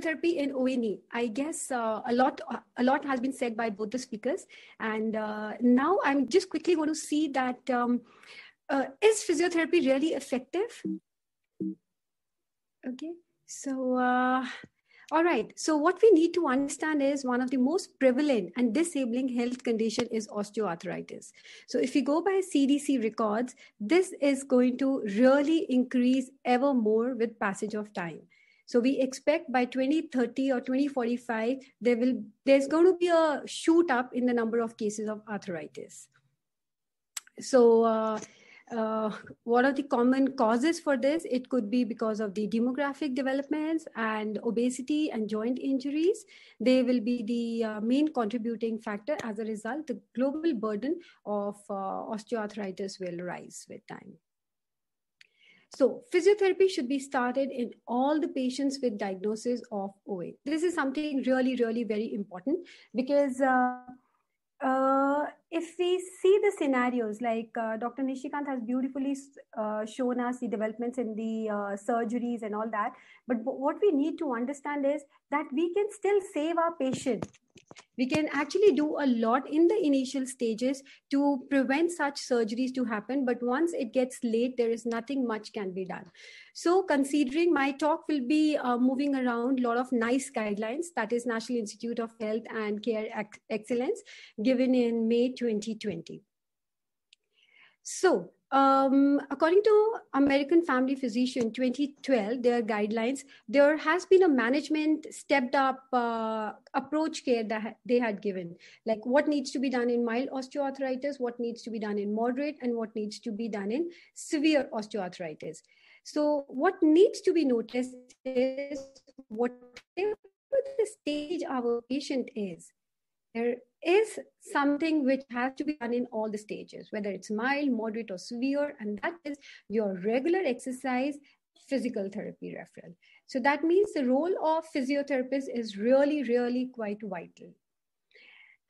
physiotherapy in ONE. I guess uh, a lot a lot has been said by both the speakers, and uh, now I'm just quickly going to see that um, uh, is physiotherapy really effective? Okay, so. Uh, all right. So what we need to understand is one of the most prevalent and disabling health condition is osteoarthritis. So if we go by CDC records, this is going to really increase ever more with passage of time. So we expect by 2030 or 2045, there will there's going to be a shoot up in the number of cases of arthritis. So uh, uh, what are the common causes for this? It could be because of the demographic developments and obesity and joint injuries. They will be the uh, main contributing factor. As a result, the global burden of uh, osteoarthritis will rise with time. So physiotherapy should be started in all the patients with diagnosis of OA. This is something really, really very important because uh, uh, if we see the scenarios, like uh, Dr. Nishikant has beautifully uh, shown us the developments in the uh, surgeries and all that, but what we need to understand is that we can still save our patient we can actually do a lot in the initial stages to prevent such surgeries to happen but once it gets late there is nothing much can be done so considering my talk will be uh, moving around a lot of nice guidelines that is national institute of health and care excellence given in may 2020 so um, according to American Family Physician 2012, their guidelines, there has been a management stepped up uh, approach care that they had given, like what needs to be done in mild osteoarthritis, what needs to be done in moderate, and what needs to be done in severe osteoarthritis. So, what needs to be noticed is whatever the stage our patient is, there is something which has to be done in all the stages, whether it's mild, moderate, or severe, and that is your regular exercise physical therapy referral. So that means the role of physiotherapist is really, really quite vital.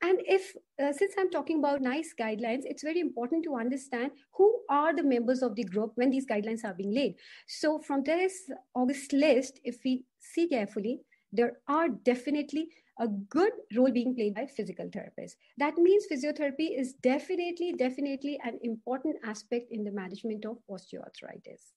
And if, uh, since I'm talking about NICE guidelines, it's very important to understand who are the members of the group when these guidelines are being laid. So, from this August list, if we see carefully, there are definitely a good role being played by physical therapists. That means physiotherapy is definitely, definitely an important aspect in the management of osteoarthritis.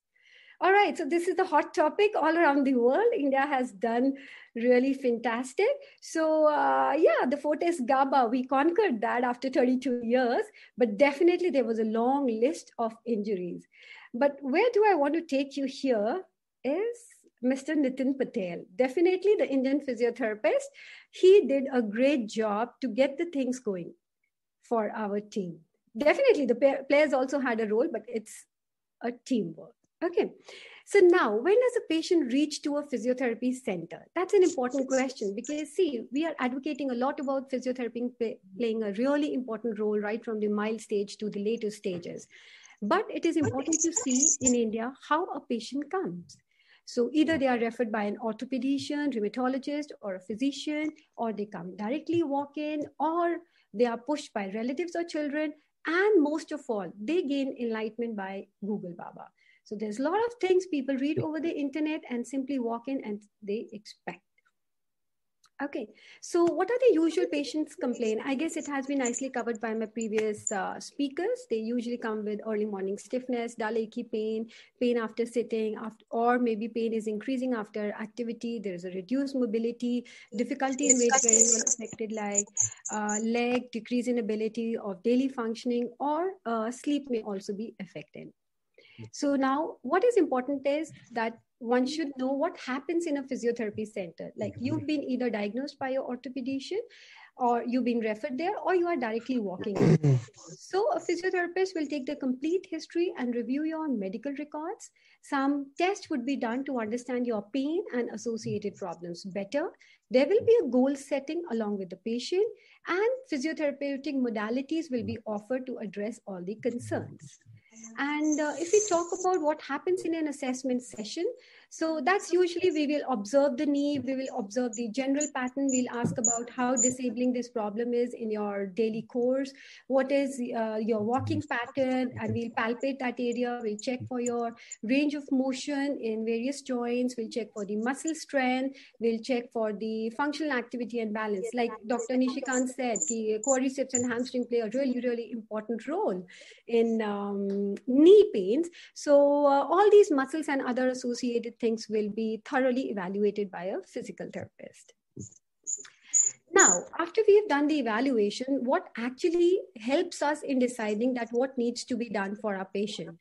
All right, so this is the hot topic all around the world. India has done really fantastic. So, uh, yeah, the Fortis GABA, we conquered that after 32 years, but definitely there was a long list of injuries. But where do I want to take you here is Mr. Nitin Patel, definitely the Indian physiotherapist. He did a great job to get the things going for our team. Definitely, the players also had a role, but it's a teamwork. Okay. So now, when does a patient reach to a physiotherapy center? That's an important question because, see, we are advocating a lot about physiotherapy playing a really important role right from the mild stage to the later stages. But it is important to see in India how a patient comes. So either hmm. they are referred by an orthopedician, rheumatologist, or a physician, or they come directly walk in, or they are pushed by relatives or children. And most of all, they gain enlightenment by Google Baba. So there's a lot of things people read over the internet and simply walk in and they expect Okay, so what are the usual patients complain? I guess it has been nicely covered by my previous uh, speakers. They usually come with early morning stiffness, dull achy pain, pain after sitting, after, or maybe pain is increasing after activity. There is a reduced mobility, difficulty in weight bearing affected like uh, leg, decrease in ability of daily functioning, or uh, sleep may also be affected. So now, what is important is that one should know what happens in a physiotherapy center. Like you've been either diagnosed by your orthopedician or you've been referred there or you are directly walking. so a physiotherapist will take the complete history and review your medical records. Some tests would be done to understand your pain and associated problems better. There will be a goal setting along with the patient and physiotherapeutic modalities will be offered to address all the concerns. And uh, if we talk about what happens in an assessment session, so that's usually we will observe the knee, we will observe the general pattern, we'll ask about how disabling this problem is in your daily course, what is uh, your walking pattern, and we'll palpate that area, we'll check for your range of motion in various joints, we'll check for the muscle strength, we'll check for the functional activity and balance. Like Dr. Nishikant said, the quadriceps and hamstring play a really, really important role in um, knee pains. So uh, all these muscles and other associated things will be thoroughly evaluated by a physical therapist. Now, after we've done the evaluation, what actually helps us in deciding that what needs to be done for our patient?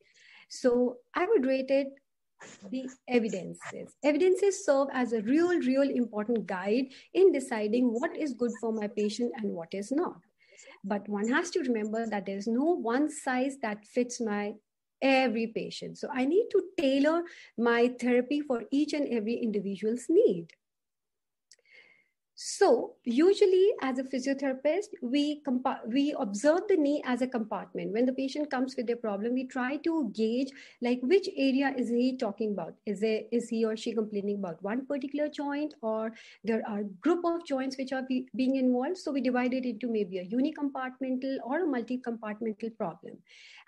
So I would rate it the evidences. Evidences serve as a real, real important guide in deciding what is good for my patient and what is not. But one has to remember that there's no one size that fits my every patient. So I need to tailor my therapy for each and every individual's need. So usually as a physiotherapist, we, compa- we observe the knee as a compartment. When the patient comes with a problem, we try to gauge like which area is he talking about? Is, it is he or she complaining about one particular joint or there are group of joints which are be- being involved? So we divide it into maybe a unicompartmental or a multi-compartmental problem.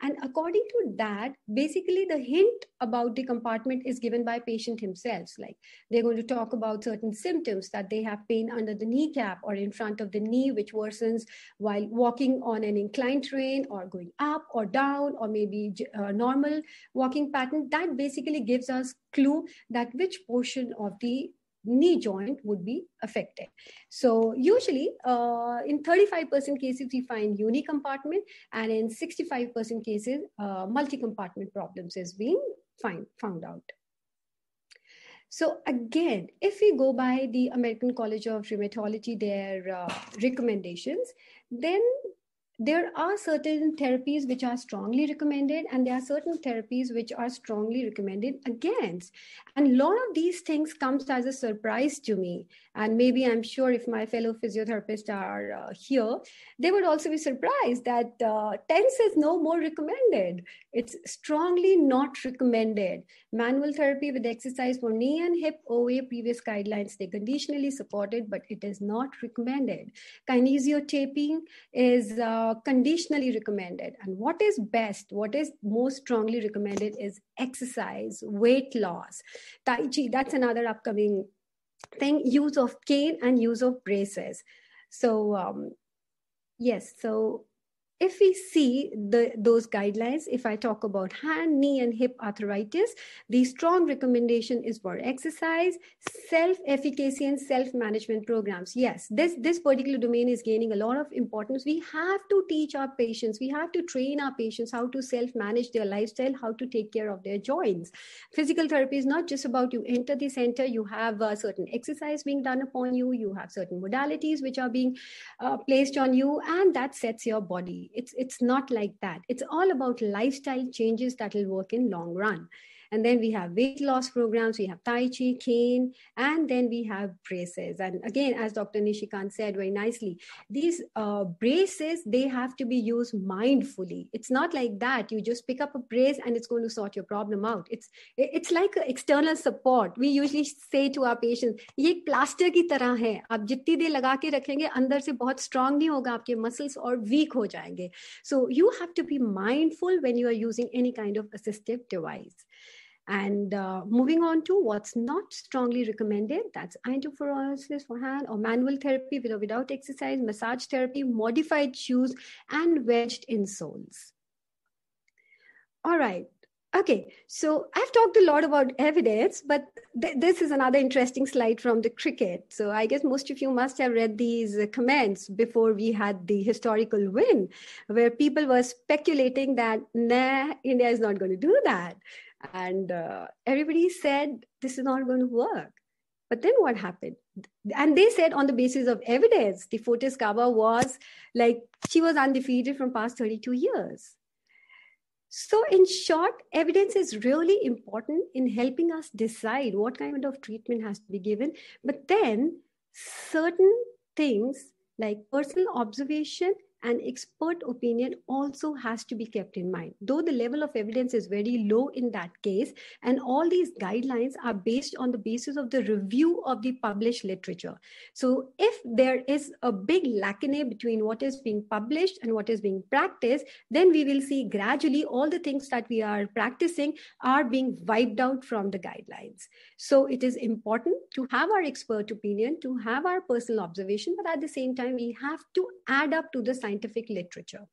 And according to that, basically the hint about the compartment is given by patient himself. Like they're going to talk about certain symptoms that they have pain under the kneecap or in front of the knee, which worsens while walking on an inclined terrain or going up or down or maybe a uh, normal walking pattern. That basically gives us clue that which portion of the knee joint would be affected. So usually uh, in 35% cases, we find unicompartment and in 65% cases, uh, multi-compartment problems is being find, found out. So again, if we go by the American College of Rheumatology, their uh, recommendations, then there are certain therapies which are strongly recommended and there are certain therapies which are strongly recommended against and a lot of these things comes as a surprise to me and maybe i'm sure if my fellow physiotherapists are uh, here they would also be surprised that uh, tense is no more recommended it's strongly not recommended manual therapy with exercise for knee and hip oa previous guidelines they conditionally supported but it is not recommended taping is uh, uh, conditionally recommended. And what is best, what is most strongly recommended is exercise, weight loss, Tai Chi. That's another upcoming thing, use of cane and use of braces. So, um, yes, so if we see the, those guidelines, if I talk about hand, knee, and hip arthritis, the strong recommendation is for exercise, self-efficacy, and self-management programs. Yes, this, this particular domain is gaining a lot of importance. We have to teach our patients, we have to train our patients how to self-manage their lifestyle, how to take care of their joints. Physical therapy is not just about you enter the center, you have a certain exercise being done upon you, you have certain modalities which are being uh, placed on you, and that sets your body it's it's not like that. It's all about lifestyle changes that will work in long run. And then we have weight loss programs, we have Tai Chi, Kane, and then we have braces. And again, as Dr. Nishikant said very nicely, these uh, braces, they have to be used mindfully. It's not like that. You just pick up a brace and it's going to sort your problem out. It's, it's like external support. We usually say to our patients, ये plaster plaster की तरह है आप जितनी देर लगा के रखेंगे अंदर से बहुत स्ट्रांग नहीं होगा आपके मसल्स और वीक हो जाएंगे so you have to be mindful when you are using any kind of assistive and uh, moving on to what's not strongly recommended, that's antiferolysis for hand or manual therapy with or without exercise, massage therapy, modified shoes, and wedged insoles. All right. Okay, so I've talked a lot about evidence, but th- this is another interesting slide from the cricket. So I guess most of you must have read these uh, comments before we had the historical win, where people were speculating that, nah, India is not going to do that. And uh, everybody said, this is not going to work. But then what happened? And they said on the basis of evidence, the fotis Kaba was like, she was undefeated from past 32 years. So, in short, evidence is really important in helping us decide what kind of treatment has to be given. But then, certain things like personal observation and expert opinion also has to be kept in mind. Though the level of evidence is very low in that case, and all these guidelines are based on the basis of the review of the published literature. So, if there is a big lacunae between what is being published and what is being practiced, then we will see gradually all the things that we are practicing are being wiped out from the guidelines. So, it is important to have our expert opinion, to have our personal observation, but at the same time, we have to add up to the science scientific literature.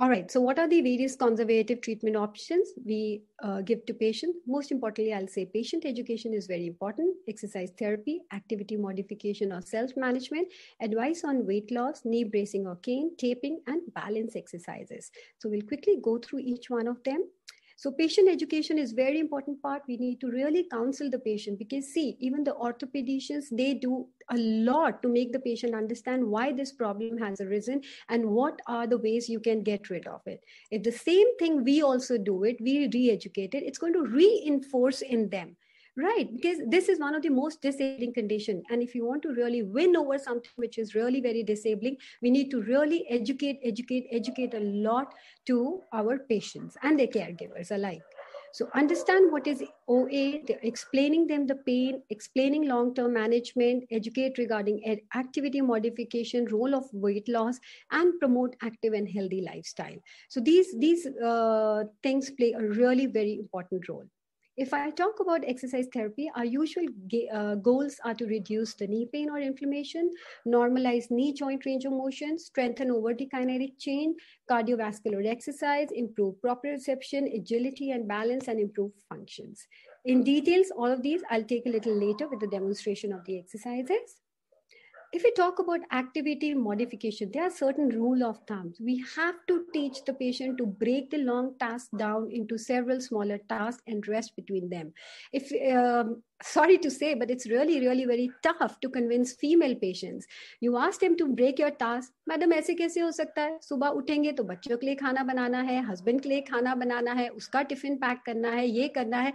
All right, so what are the various conservative treatment options we uh, give to patients? Most importantly, I'll say patient education is very important, exercise therapy, activity modification or self management, advice on weight loss, knee bracing or cane, taping, and balance exercises. So we'll quickly go through each one of them. So patient education is very important part. We need to really counsel the patient because see, even the orthopedicians, they do a lot to make the patient understand why this problem has arisen and what are the ways you can get rid of it. If the same thing we also do it, we re-educate it, it's going to reinforce in them right because this is one of the most disabling condition and if you want to really win over something which is really very disabling we need to really educate educate educate a lot to our patients and their caregivers alike so understand what is OA, explaining them the pain, explaining long-term management, educate regarding activity modification, role of weight loss, and promote active and healthy lifestyle. So these these uh, things play a really very important role. If I talk about exercise therapy, our usual uh, goals are to reduce the knee pain or inflammation, normalize knee joint range of motion, strengthen over the kinetic chain, cardiovascular exercise, improve proprioception, agility and balance, and improve functions. In details, all of these I'll take a little later with the demonstration of the exercises if we talk about activity modification, there are certain rule of thumbs. We have to teach the patient to break the long task down into several smaller tasks and rest between them. If um, sorry to say, but it's really, really very tough to convince female patients. You ask them to break your task. Madam ऐसे कैसे हो सकता है सुबह उठेंगे तो बच्चों के लिए खाना बनाना है हस्बैंड के लिए खाना बनाना है उसका टिफिन पैक करना है ये करना है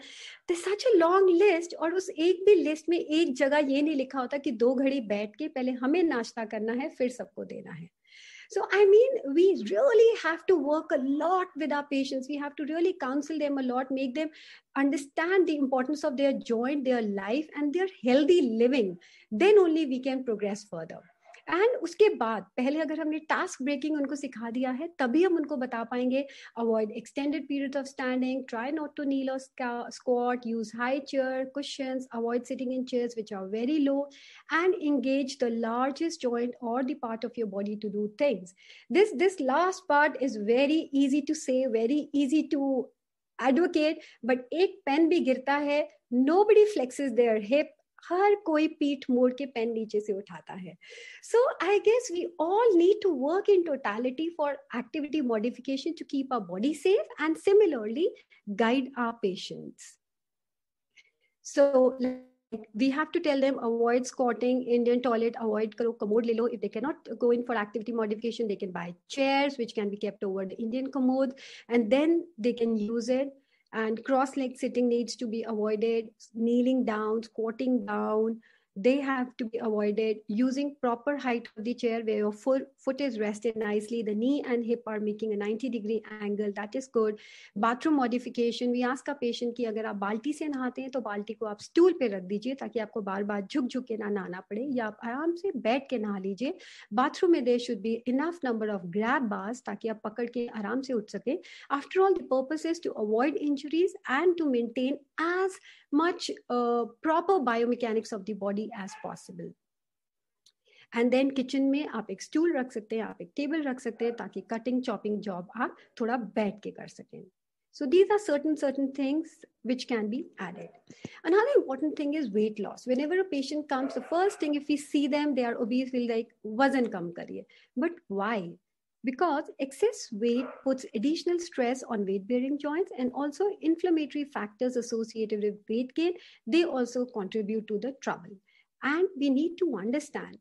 तो सच अ लॉन्ग लिस्ट और उस एक भी लिस्ट में एक जगह ये नहीं लिखा होता कि दो घड़ी बैठ के पहले हमें नाश्ता करना है फिर सबको देना है So, I mean, we really have to work a lot with our patients. We have to really counsel them a lot, make them understand the importance of their joint, their life, and their healthy living. Then only we can progress further. And उसके बाद पहले अगर हमने task breaking उनको सिखा दिया है तभी हम उनको बता पाएंगे avoid extended period of standing try not to kneel squat use high chair question avoid sitting in chair which are very low and engage the largest joint or the part of your body to do things this this last part is very easy to say very easy to advocate but एक pen भी गिरता है nobody flexes their hip हर कोई पीठ मोड़ के pen नीचे से उठाता है so I guess we all need to work in totality for activity modification to keep our body safe and similarly guide our patients so we have to tell them avoid squatting indian toilet avoid karo commode le if they cannot go in for activity modification they can buy chairs which can be kept over the indian commode and then they can use it and cross leg sitting needs to be avoided kneeling down squatting down they have to be avoided using proper height of the chair where your foot is rested nicely the knee and hip are making a 90 degree angle that is good bathroom modification we ask a patient ki agar aap balti se nahate hain to balti ko aap stool pe rakh dijiye taki aapko baar baar jhuk jhuk ke na nahana pade ya aap aaram se baith ke naha lijiye bathroom mein there should be enough number of grab bars taki aap pakad ke aaram se uth sake after all the purpose is to avoid injuries and to maintain as much uh, proper biomechanics of the body as possible, and then kitchen kitchen में आप एक stool रख सकते हैं आप एक table रख सकते हैं ताकि कटिंग चॉपिंग जॉब आप थोड़ा बैठ के कर सकें So these are certain certain things which can be added. Another important thing is weight loss. Whenever a patient comes, the first thing if we see them, they are obese, we like wasn't come career. But why? Because excess weight puts additional stress on weight-bearing joints and also inflammatory factors associated with weight gain, they also contribute to the trouble. And we need to understand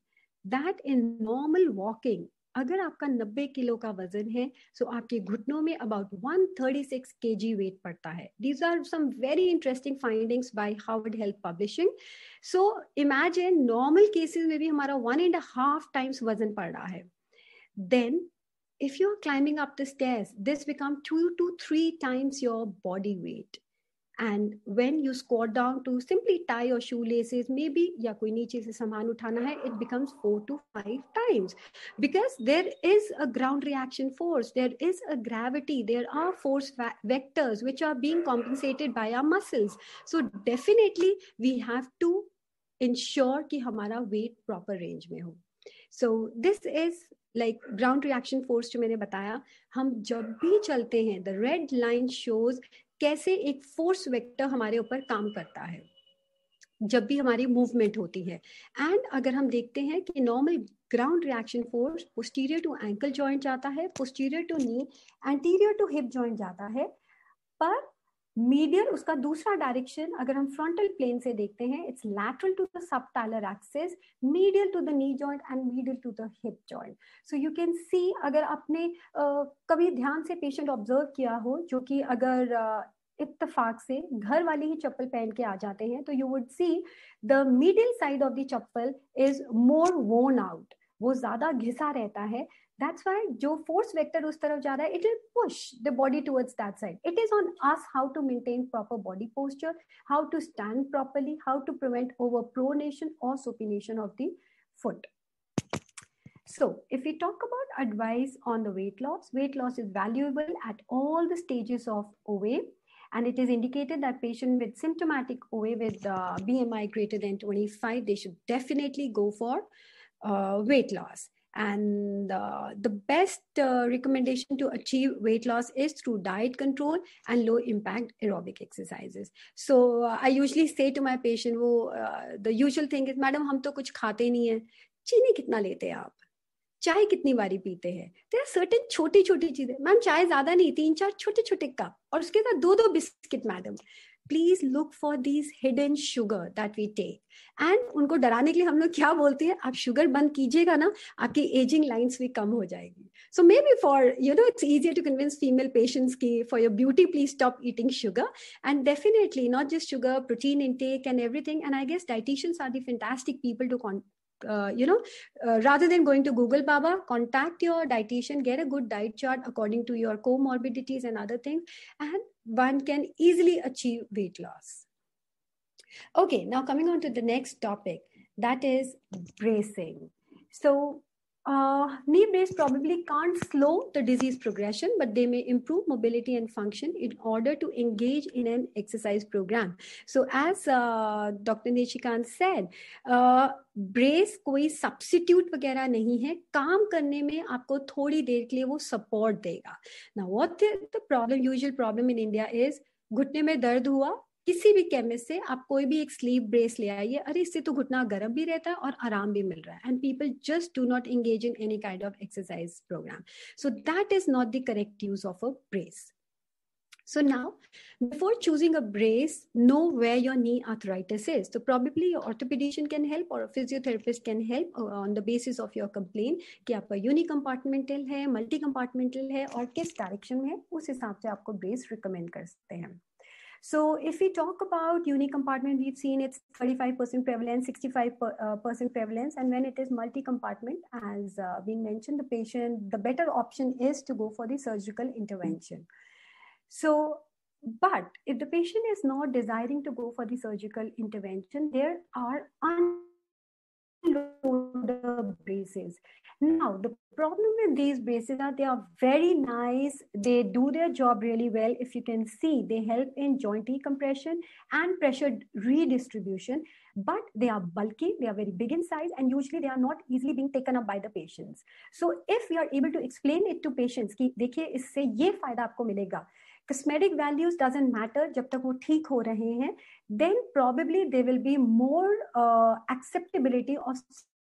that in normal walking अगर आपका 90 kilo का वजन है सो so आपके घुटनों में about 136 kg weight पड़ता है these are some very interesting findings by Harvard Health Publishing so imagine normal cases में भी हमारा वन एंड हाफ टाइम्स वजन पड़ रहा है then if you are climbing up the stairs this become two to three times your body weight and when you score down to simply tie or shoe laces may be या कोई नीचे से सामान उठाना है it becomes four to five times because there is a ground reaction force there is a gravity there are force vectors which are being compensated by our muscles so definitely we have to ensure कि हमारा weight proper range में हो so this is like ground reaction force जो मैंने बताया हम जब भी चलते हैं द रेड लाइन शोज कैसे एक फोर्स वेक्टर हमारे ऊपर काम करता है जब भी हमारी मूवमेंट होती है एंड अगर हम देखते हैं कि normal ground reaction force posterior to ankle joint जाता है posterior to knee anterior to hip joint जाता है पर मीडियल उसका दूसरा डायरेक्शन अगर हम फ्रंटल प्लेन से देखते हैं it's lateral to the talar axis medial to the knee joint and medial to the hip joint so you can see अगर आपने uh, कभी ध्यान से पेशेंट ऑब्जर्व किया हो जो कि अगर uh, इतफाक से घर वाले ही चप्पल पहन के आ जाते हैं तो you would see the middle side of the chappal is more worn out वो ज्यादा घिसा रहता है that's why जो force vector उस तरफ it will push the body towards that side it is on us how to maintain proper body posture how to stand properly how to prevent over pronation or supination of the foot so if we talk about advice on the weight loss weight loss is valuable at all the stages of OA and it is indicated that patient with symptomatic OA with uh, BMI greater than 25 they should definitely go for uh, weight loss and uh, the best uh, recommendation to achieve weight loss is through diet control and low impact aerobic exercises. So uh, I usually say to my patient, "Who uh, the usual thing is, Madam, हम तो कुछ खाते ही नहीं है चीनी कितना लेते हैं आप चाय कितनी बारी पीते हैं तो certain छोटी छोटी चीजें Madam, चाय ज्यादा नहीं तीन चार छोटे छोटे कप और उसके साथ दो दो biscuit, Madam. Please look for these hidden sugar that we take and उनको डराने के लिए हम लोग क्या बोलते हैं आप शुगर बंद कीजिएगा ना आपकी एजिंग लाइन्स भी कम हो जाएगी so maybe for you know it's easier to convince female patients की for your beauty please stop eating sugar and definitely not just sugar protein intake and everything and I guess dietitians are the fantastic people to uh, you know, uh, rather than going to Google Baba, contact your dietitian, get a good diet chart according to your comorbidities and other things, and one can easily achieve weight loss. Okay, now coming on to the next topic that is bracing. So, uh, knee brace probably can't slow the disease progression, but they may improve mobility and function in order to engage in an exercise program. So, as uh, Dr. Nechikant said, uh, koi कोई substitute वगैरह नहीं है काम करने में आपको थोड़ी देर के लिए वो सपोर्ट देगा ना what the problem, usual problem in India is घुटने में दर्द हुआ किसी भी केमिस्ट से आप कोई भी एक स्लीव ब्रेस ले आइए अरे इससे तो घुटना गर्म भी रहता है और आराम भी मिल रहा है and people just do not engage in any kind of exercise program so that is not the correct use of a brace so now before choosing a brace know where your knee arthritis is. So probably your orthopedician can help or a physiotherapist can help uh, on the basis of कि आपका यूनिकम्पार्टमेंटल है multi compartmental है और किस direction में है उस हिसाब से आपको ब्रेस रिकमेंड कर सकते हैं So if we talk about unicompartment, we've seen it's 35% prevalence, 65% uh, prevalence. And when it is multi-compartment, as uh, we mentioned, the patient, the better option is to go for the surgical intervention. So, but if the patient is not desiring to go for the surgical intervention, there are un- the braces. Now, the problem with these braces are they are very nice. They do their job really well. If you can see, they help in joint decompression and pressure redistribution, but they are bulky, they are very big in size, and usually they are not easily being taken up by the patients. So, if we are able to explain it to patients, ki, देखिए इससे cosmetic values doesn't matter जब tak wo ठीक ho रहे then probably there will be more uh, acceptability of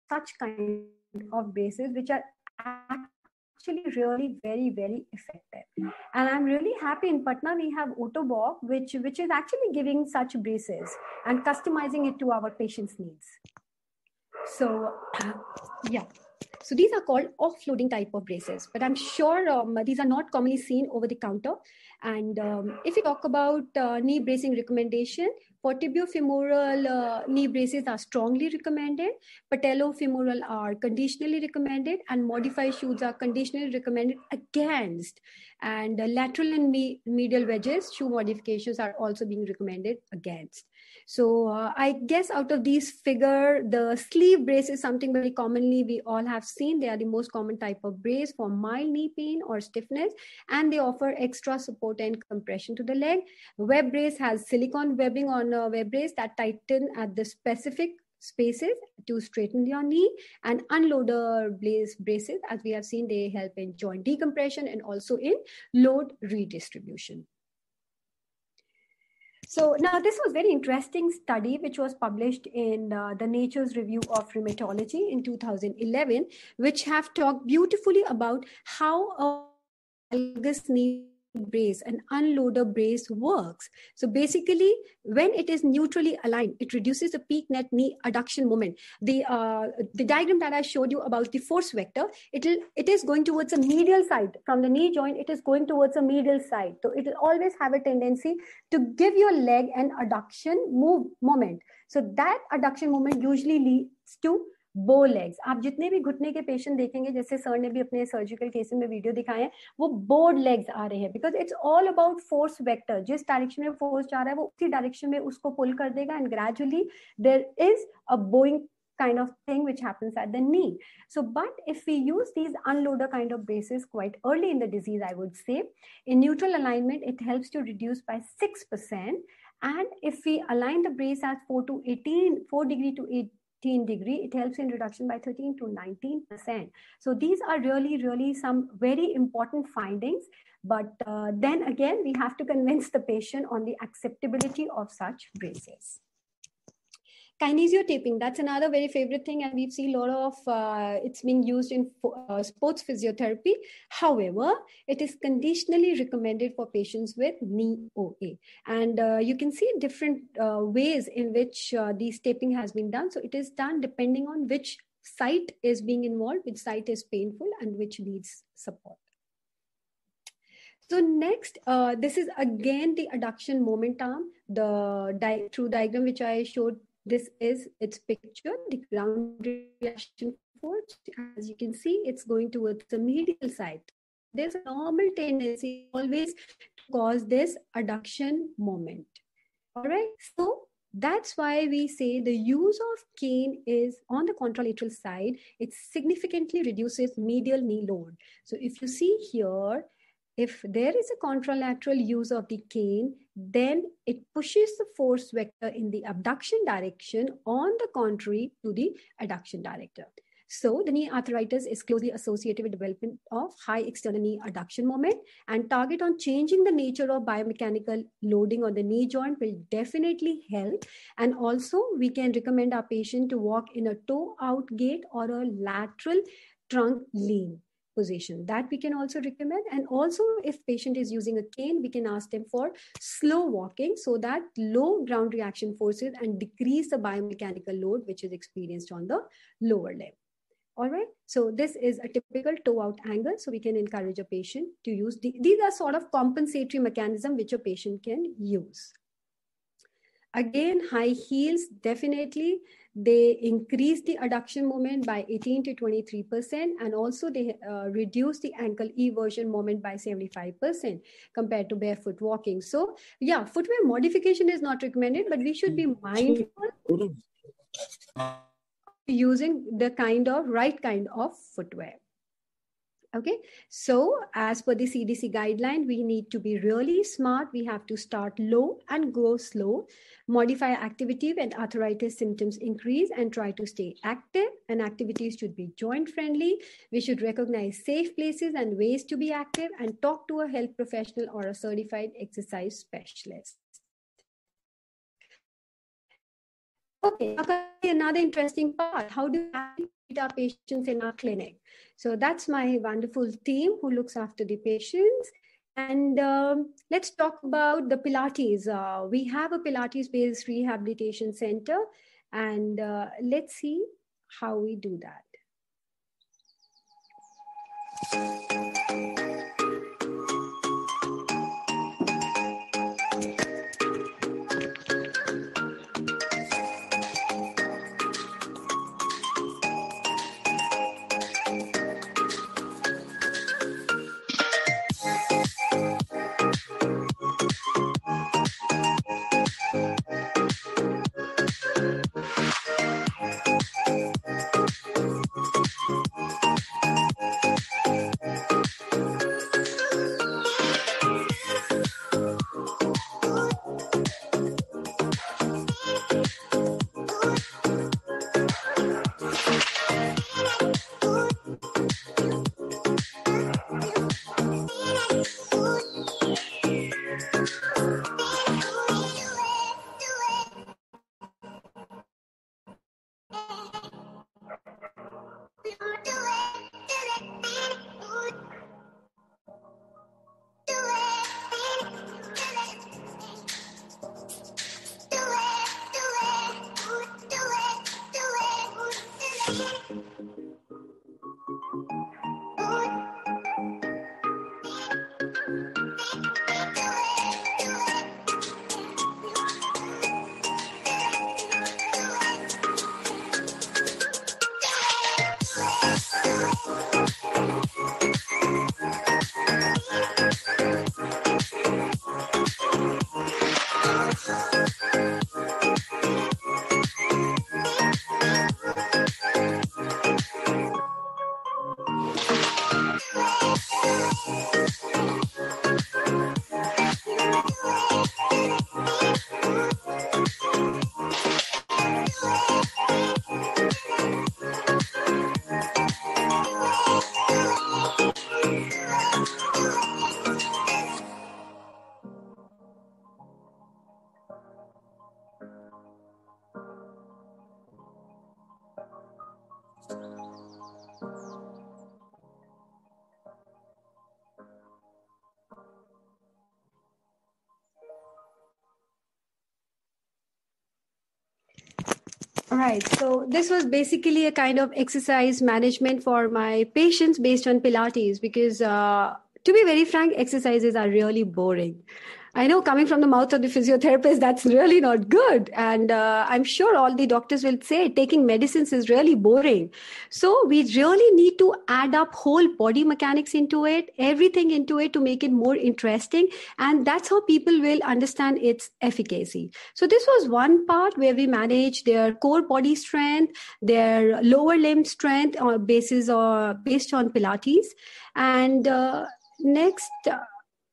such kind of bases which are actually really very very effective and i'm really happy in patna we have autobob which which is actually giving such braces and customizing it to our patients needs so yeah so these are called offloading type of braces but i'm sure um, these are not commonly seen over the counter and um, if you talk about uh, knee bracing recommendation, patellofemoral uh, knee braces are strongly recommended. Patellofemoral are conditionally recommended, and modified shoes are conditionally recommended against. And uh, lateral and me- medial wedges shoe modifications are also being recommended against. So uh, I guess out of these figure, the sleeve brace is something very commonly we all have seen. They are the most common type of brace for mild knee pain or stiffness, and they offer extra support support and compression to the leg. Web brace has silicone webbing on a web brace that tighten at the specific spaces to straighten your knee and unloader brace braces as we have seen they help in joint decompression and also in load redistribution so now this was very interesting study which was published in uh, the Nature's Review of Rheumatology in 2011, which have talked beautifully about how a valgus knee brace and unloader brace works. So basically, when it is neutrally aligned, it reduces the peak net knee adduction moment. The uh, the diagram that I showed you about the force vector, it'll it is going towards the medial side from the knee joint. It is going towards the medial side, so it will always have a tendency to give your leg an adduction move moment. So that adduction moment usually leads to bow legs आप जितने भी घुटने के patient देखेंगे जैसे sir ने भी अपने सर्जिकल केस में वीडियो दिखाए हैं वो बोर्ड लेग्स आ रहे हैं because it's all about force vector जिस डायरेक्शन में फोर्स जा रहा है वो उसी डायरेक्शन में उसको पुल कर देगा and gradually there is a bowing kind of thing which happens at the knee. So, but if we use these unloader kind of braces quite early in the disease, I would say, in neutral alignment, it helps to reduce by 6%. And if we align the brace at 4 to 18, 4 degree to 8 degree. It helps in reduction by 13 to 19%. So these are really, really some very important findings. But uh, then again, we have to convince the patient on the acceptability of such braces kinesiotaping that's another very favorite thing and we've seen a lot of uh, it's being used in uh, sports physiotherapy however it is conditionally recommended for patients with knee oa and uh, you can see different uh, ways in which uh, these taping has been done so it is done depending on which site is being involved which site is painful and which needs support so next, uh, this is again the adduction moment arm, the di- true diagram which I showed this is its picture, the ground reaction force. As you can see, it's going towards the medial side. There's a normal tendency always to cause this adduction moment. All right. So that's why we say the use of cane is on the contralateral side, it significantly reduces medial knee load. So if you see here, if there is a contralateral use of the cane, then it pushes the force vector in the abduction direction on the contrary to the adduction director. So the knee arthritis is closely associated with development of high external knee adduction moment and target on changing the nature of biomechanical loading on the knee joint will definitely help. And also we can recommend our patient to walk in a toe out gait or a lateral trunk lean position that we can also recommend and also if patient is using a cane we can ask them for slow walking so that low ground reaction forces and decrease the biomechanical load which is experienced on the lower limb all right so this is a typical toe out angle so we can encourage a patient to use the, these are sort of compensatory mechanism which a patient can use again high heels definitely they increased the adduction moment by 18 to 23 percent and also they uh, reduced the ankle eversion moment by 75 percent compared to barefoot walking so yeah footwear modification is not recommended but we should be hmm. mindful using the kind of right kind of footwear Okay, so as per the CDC guideline, we need to be really smart. We have to start low and go slow, modify activity when arthritis symptoms increase, and try to stay active. And activities should be joint friendly. We should recognize safe places and ways to be active and talk to a health professional or a certified exercise specialist. Okay, another interesting part. How do you our patients in our clinic. So that's my wonderful team who looks after the patients. And um, let's talk about the Pilates. Uh, we have a Pilates based rehabilitation center, and uh, let's see how we do that. Thank you. Right. So this was basically a kind of exercise management for my patients based on Pilates because, uh, to be very frank, exercises are really boring. I know coming from the mouth of the physiotherapist, that's really not good. And uh, I'm sure all the doctors will say taking medicines is really boring. So we really need to add up whole body mechanics into it, everything into it to make it more interesting. And that's how people will understand its efficacy. So this was one part where we manage their core body strength, their lower limb strength on uh, basis or uh, based on Pilates. And uh, next, uh,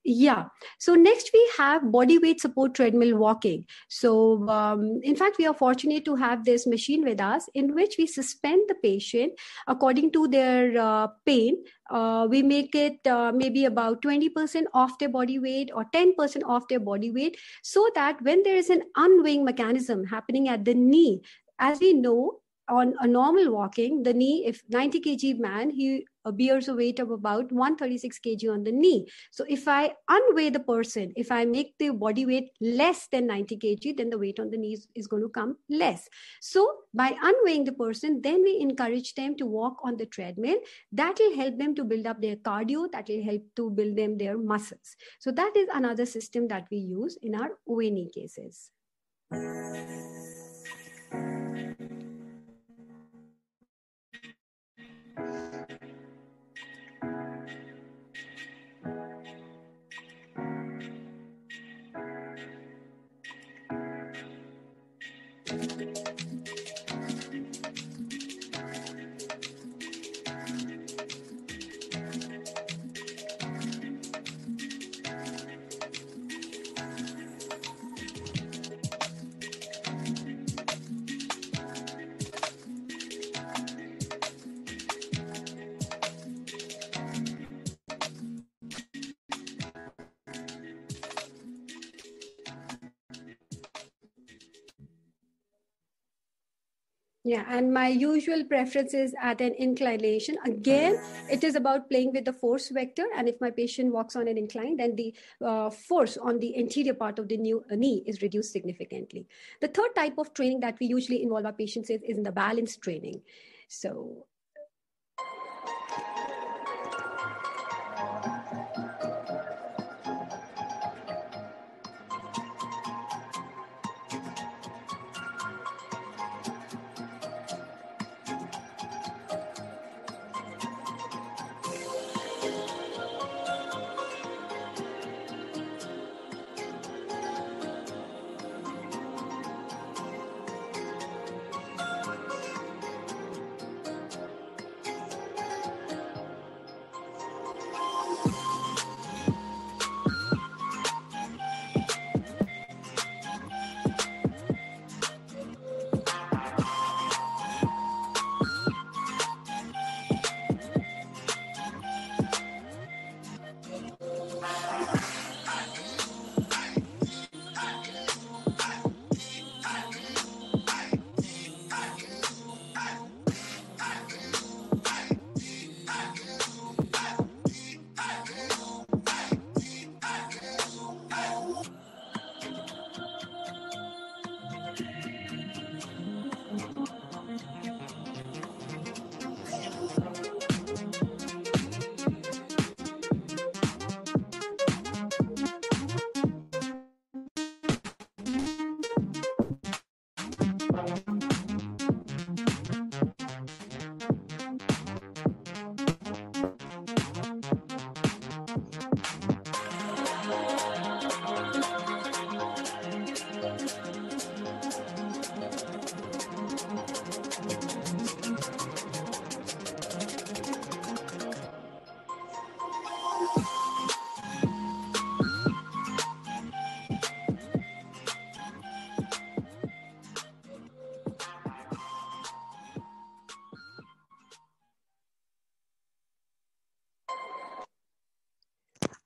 yeah. So next we have body weight support treadmill walking. So um, in fact, we are fortunate to have this machine with us in which we suspend the patient according to their uh, pain. Uh, we make it uh, maybe about 20% off their body weight or 10% off their body weight so that when there is an unweighing mechanism happening at the knee, as we know, on a normal walking, the knee, if 90 kg man, he bears a weight of about 136 kg on the knee. So if I unweigh the person, if I make the body weight less than 90 kg, then the weight on the knees is going to come less. So by unweighing the person, then we encourage them to walk on the treadmill. That will help them to build up their cardio. That will help to build them their muscles. So that is another system that we use in our OA knee cases. Yeah, and my usual preference is at an inclination. Again, it is about playing with the force vector. And if my patient walks on an incline, then the uh, force on the anterior part of the new, uh, knee is reduced significantly. The third type of training that we usually involve our patients is in the balance training. So Thank you.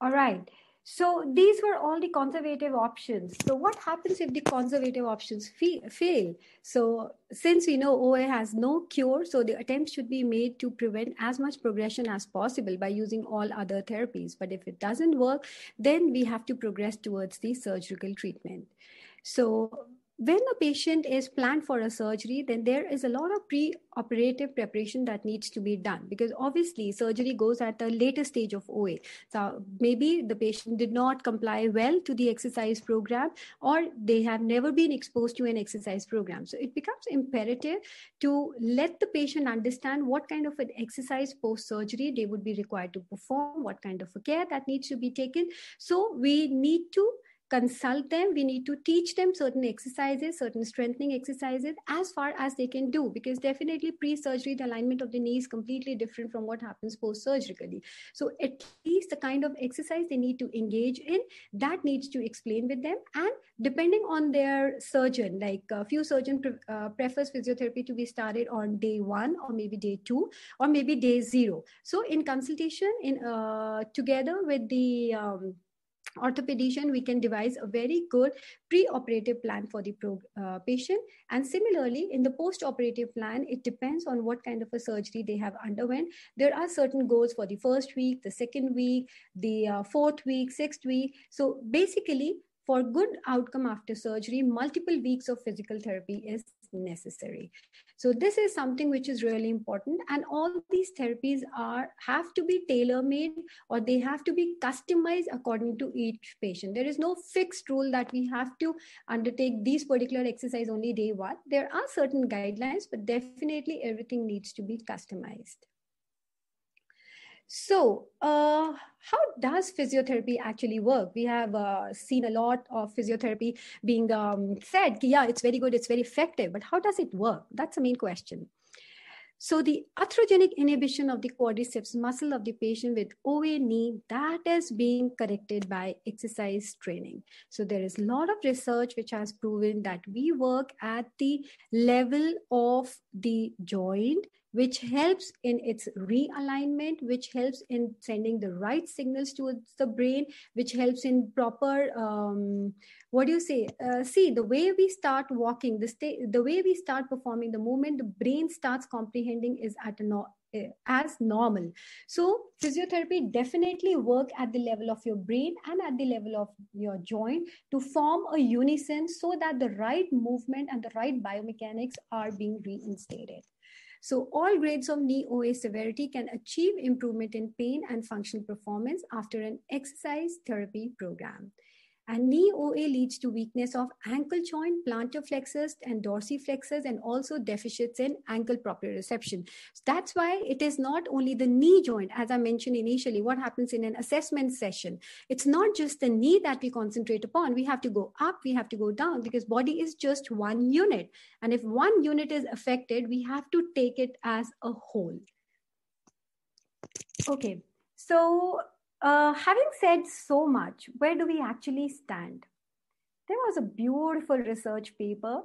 All right. So these were all the conservative options. So what happens if the conservative options fe- fail? So since we know OA has no cure, so the attempts should be made to prevent as much progression as possible by using all other therapies. But if it doesn't work, then we have to progress towards the surgical treatment. So when a patient is planned for a surgery, then there is a lot of pre-operative preparation that needs to be done because obviously surgery goes at the later stage of OA. So maybe the patient did not comply well to the exercise program or they have never been exposed to an exercise program. So it becomes imperative to let the patient understand what kind of an exercise post-surgery they would be required to perform, what kind of care that needs to be taken. So we need to consult them we need to teach them certain exercises certain strengthening exercises as far as they can do because definitely pre-surgery the alignment of the knee is completely different from what happens post-surgically so at least the kind of exercise they need to engage in that needs to explain with them and depending on their surgeon like a uh, few surgeon pre- uh, prefers physiotherapy to be started on day one or maybe day two or maybe day zero so in consultation in uh, together with the um, orthopedician, we can devise a very good pre-operative plan for the pro, uh, patient. And similarly, in the post-operative plan, it depends on what kind of a surgery they have underwent. There are certain goals for the first week, the second week, the uh, fourth week, sixth week. So basically, for good outcome after surgery, multiple weeks of physical therapy is necessary so this is something which is really important and all these therapies are have to be tailor made or they have to be customized according to each patient there is no fixed rule that we have to undertake these particular exercise only day one there are certain guidelines but definitely everything needs to be customized so, uh, how does physiotherapy actually work? We have uh, seen a lot of physiotherapy being um, said, yeah, it's very good, it's very effective, but how does it work? That's the main question. So, the arthrogenic inhibition of the quadriceps muscle of the patient with OA knee that is being corrected by exercise training. So, there is a lot of research which has proven that we work at the level of the joint which helps in its realignment, which helps in sending the right signals towards the brain, which helps in proper, um, what do you say? Uh, see, the way we start walking, the, st- the way we start performing the movement, the brain starts comprehending is at a no- eh, as normal so physiotherapy definitely work at the level of your brain and at the level of your joint to form a unison so that the right movement and the right biomechanics are being reinstated so all grades of knee OA severity can achieve improvement in pain and functional performance after an exercise therapy program. And knee OA leads to weakness of ankle joint, plantar flexors, and dorsiflexors, and also deficits in ankle proprioception. So that's why it is not only the knee joint, as I mentioned initially, what happens in an assessment session. It's not just the knee that we concentrate upon. We have to go up, we have to go down, because body is just one unit. And if one unit is affected, we have to take it as a whole. Okay, so uh, having said so much, where do we actually stand? There was a beautiful research paper,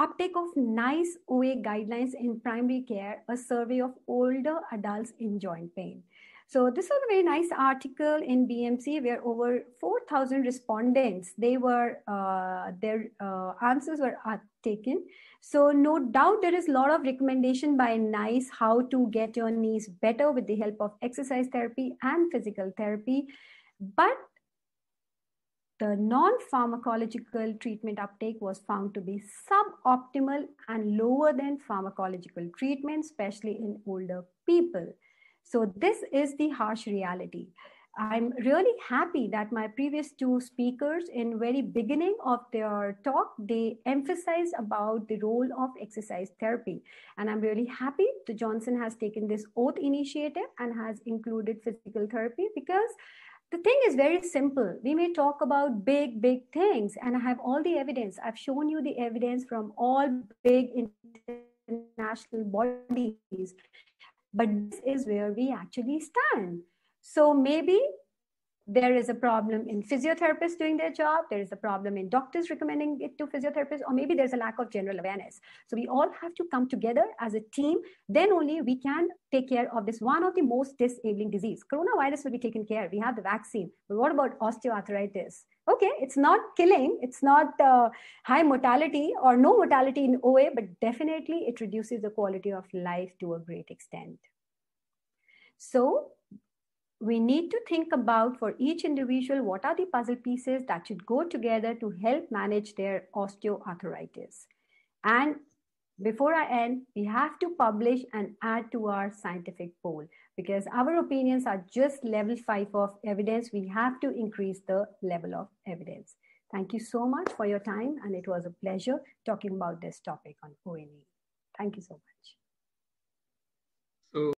Uptake of NICE OA Guidelines in Primary Care, a survey of older adults in joint pain. So this was a very nice article in BMC where over 4,000 respondents, they were, uh, their uh, answers were uh, taken. So no doubt there is a lot of recommendation by NICE how to get your knees better with the help of exercise therapy and physical therapy. But the non-pharmacological treatment uptake was found to be suboptimal and lower than pharmacological treatment, especially in older people. So, this is the harsh reality. I'm really happy that my previous two speakers in very beginning of their talk they emphasized about the role of exercise therapy and I'm really happy that Johnson has taken this oath initiative and has included physical therapy because the thing is very simple we may talk about big big things and I have all the evidence I've shown you the evidence from all big international bodies but this is where we actually stand so maybe there is a problem in physiotherapists doing their job there is a problem in doctors recommending it to physiotherapists or maybe there's a lack of general awareness so we all have to come together as a team then only we can take care of this one of the most disabling disease coronavirus will be taken care of. we have the vaccine but what about osteoarthritis okay it's not killing it's not uh, high mortality or no mortality in oa but definitely it reduces the quality of life to a great extent so we need to think about for each individual what are the puzzle pieces that should go together to help manage their osteoarthritis. And before I end, we have to publish and add to our scientific poll because our opinions are just level five of evidence. We have to increase the level of evidence. Thank you so much for your time, and it was a pleasure talking about this topic on ONE. Thank you so much.